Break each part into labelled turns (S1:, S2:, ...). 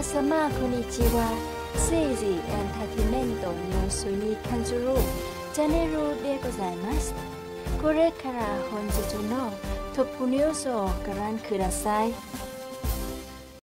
S1: 皆様こんにちは政治エンターテイメントニュースに関するチャンネルでございますこれから本日のトップニュースをご覧ください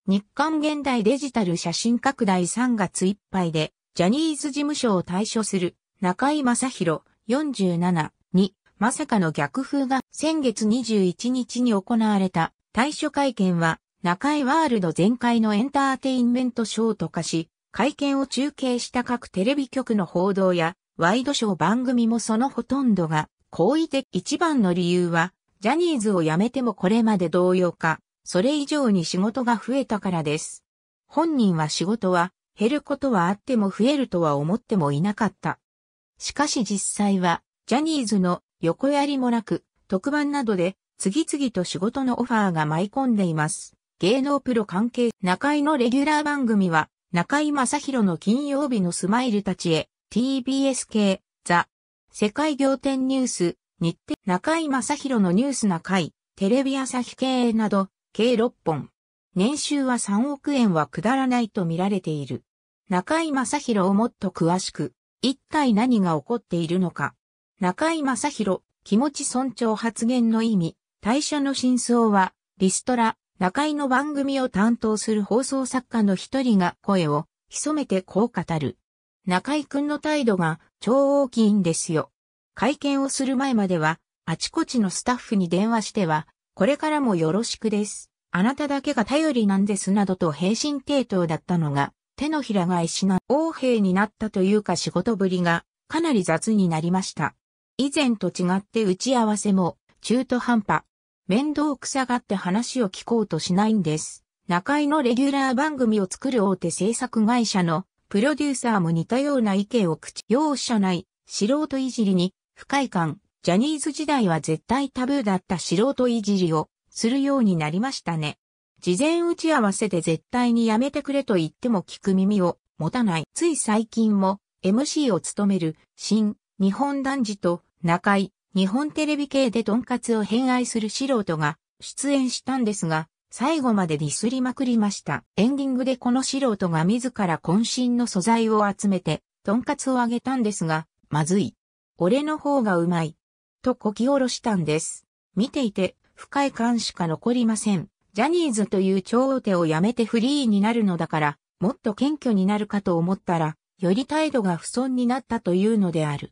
S1: 日韓現代デジタル写真拡大3月いっぱいでジャニーズ事務所を退所する中井正宏47にまさかの逆風が先月21日に行われた退所会見は中井ワールド全開のエンターテインメントショーと化し、会見を中継した各テレビ局の報道や、ワイドショー番組もそのほとんどが、好意的一番の理由は、ジャニーズを辞めてもこれまで同様か、それ以上に仕事が増えたからです。本人は仕事は、減ることはあっても増えるとは思ってもいなかった。しかし実際は、ジャニーズの横やりもなく、特番などで次々と仕事のオファーが舞い込んでいます。芸能プロ関係中井のレギュラー番組は中井正宏の金曜日のスマイルたちへ TBS 系ザ世界仰天ニュース日程中井正宏のニュース中井テレビ朝日系など計6本年収は3億円は下らないと見られている中井正宏をもっと詳しく一体何が起こっているのか中井正宏、気持ち尊重発言の意味対処の真相はリストラ中井の番組を担当する放送作家の一人が声を潜めてこう語る。中井くんの態度が超大きいんですよ。会見をする前までは、あちこちのスタッフに電話しては、これからもよろしくです。あなただけが頼りなんですなどと平身抵当だったのが、手のひら返しな王兵になったというか仕事ぶりがかなり雑になりました。以前と違って打ち合わせも中途半端、面倒くさがって話を聞こうとしないんです。中井のレギュラー番組を作る大手制作会社のプロデューサーも似たような意見を口容赦ない素人いじりに不快感、ジャニーズ時代は絶対タブーだった素人いじりをするようになりましたね。事前打ち合わせで絶対にやめてくれと言っても聞く耳を持たない。つい最近も MC を務める新日本男児と中井日本テレビ系でトンカツを偏愛する素人が出演したんですが、最後までディスりまくりました。エンディングでこの素人が自ら渾身の素材を集めて、トンカツをあげたんですが、まずい。俺の方がうまい。とこき下ろしたんです。見ていて、不快感しか残りません。ジャニーズという超手をやめてフリーになるのだから、もっと謙虚になるかと思ったら、より態度が不損になったというのである。